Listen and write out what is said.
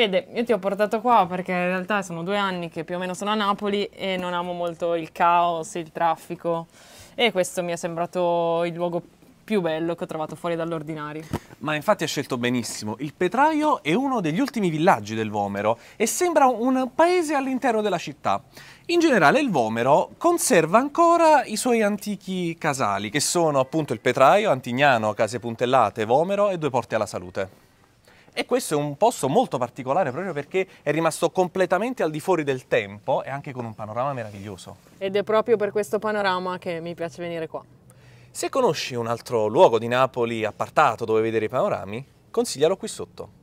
Fede, io ti ho portato qua perché in realtà sono due anni che più o meno sono a Napoli e non amo molto il caos, il traffico e questo mi è sembrato il luogo più bello che ho trovato fuori dall'ordinario. Ma infatti hai scelto benissimo. Il Petraio è uno degli ultimi villaggi del Vomero e sembra un paese all'interno della città. In generale il Vomero conserva ancora i suoi antichi casali, che sono appunto il Petraio, Antignano, Case Puntellate, Vomero e Due Porte alla Salute. E questo è un posto molto particolare proprio perché è rimasto completamente al di fuori del tempo e anche con un panorama meraviglioso. Ed è proprio per questo panorama che mi piace venire qua. Se conosci un altro luogo di Napoli appartato dove vedere i panorami, consiglialo qui sotto.